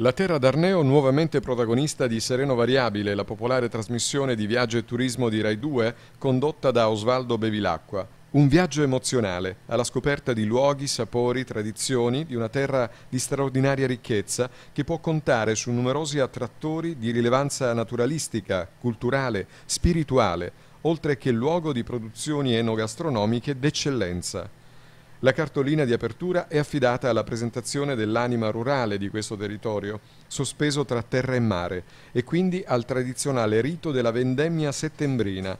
La Terra d'Arneo nuovamente protagonista di Sereno Variabile, la popolare trasmissione di viaggio e turismo di Rai 2 condotta da Osvaldo Bevilacqua. Un viaggio emozionale alla scoperta di luoghi, sapori, tradizioni di una terra di straordinaria ricchezza che può contare su numerosi attrattori di rilevanza naturalistica, culturale, spirituale, oltre che luogo di produzioni enogastronomiche d'eccellenza. La cartolina di apertura è affidata alla presentazione dell'anima rurale di questo territorio, sospeso tra terra e mare, e quindi al tradizionale rito della vendemmia settembrina.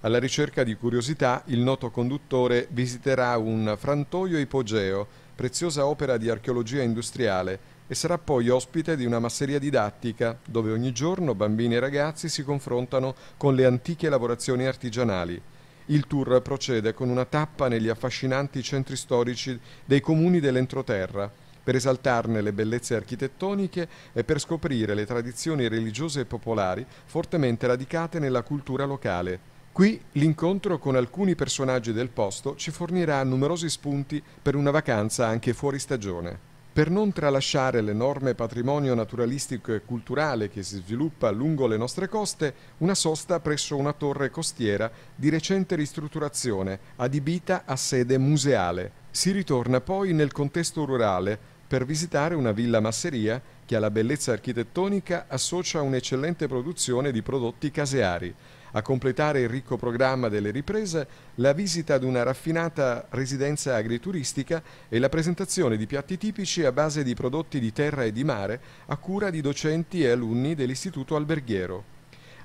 Alla ricerca di curiosità, il noto conduttore visiterà un frantoio ipogeo, preziosa opera di archeologia industriale, e sarà poi ospite di una masseria didattica dove ogni giorno bambini e ragazzi si confrontano con le antiche lavorazioni artigianali. Il tour procede con una tappa negli affascinanti centri storici dei comuni dell'entroterra, per esaltarne le bellezze architettoniche e per scoprire le tradizioni religiose e popolari fortemente radicate nella cultura locale. Qui l'incontro con alcuni personaggi del posto ci fornirà numerosi spunti per una vacanza anche fuori stagione. Per non tralasciare l'enorme patrimonio naturalistico e culturale che si sviluppa lungo le nostre coste, una sosta presso una torre costiera di recente ristrutturazione, adibita a sede museale. Si ritorna poi nel contesto rurale, per visitare una villa masseria che alla bellezza architettonica associa un'eccellente produzione di prodotti caseari. A completare il ricco programma delle riprese, la visita ad una raffinata residenza agrituristica e la presentazione di piatti tipici a base di prodotti di terra e di mare a cura di docenti e alunni dell'Istituto Alberghiero.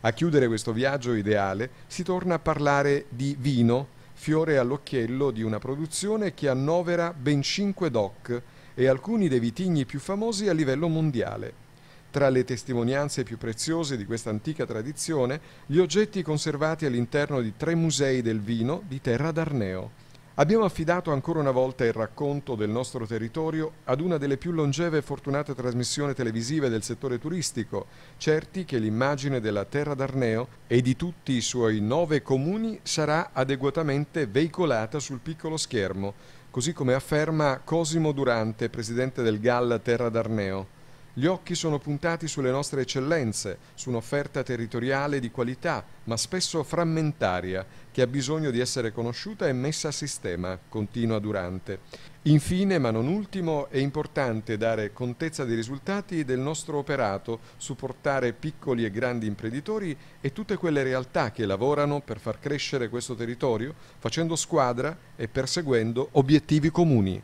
A chiudere questo viaggio ideale si torna a parlare di vino, fiore all'occhiello di una produzione che annovera ben 5 doc, e alcuni dei vitigni più famosi a livello mondiale. Tra le testimonianze più preziose di questa antica tradizione, gli oggetti conservati all'interno di tre musei del vino di Terra d'Arneo. Abbiamo affidato ancora una volta il racconto del nostro territorio ad una delle più longeve e fortunate trasmissioni televisive del settore turistico, certi che l'immagine della Terra d'Arneo e di tutti i suoi nove comuni sarà adeguatamente veicolata sul piccolo schermo, così come afferma Cosimo Durante, presidente del GAL Terra d'Arneo. Gli occhi sono puntati sulle nostre eccellenze, su un'offerta territoriale di qualità, ma spesso frammentaria, che ha bisogno di essere conosciuta e messa a sistema, continua Durante. Infine, ma non ultimo, è importante dare contezza dei risultati del nostro operato, supportare piccoli e grandi imprenditori e tutte quelle realtà che lavorano per far crescere questo territorio, facendo squadra e perseguendo obiettivi comuni.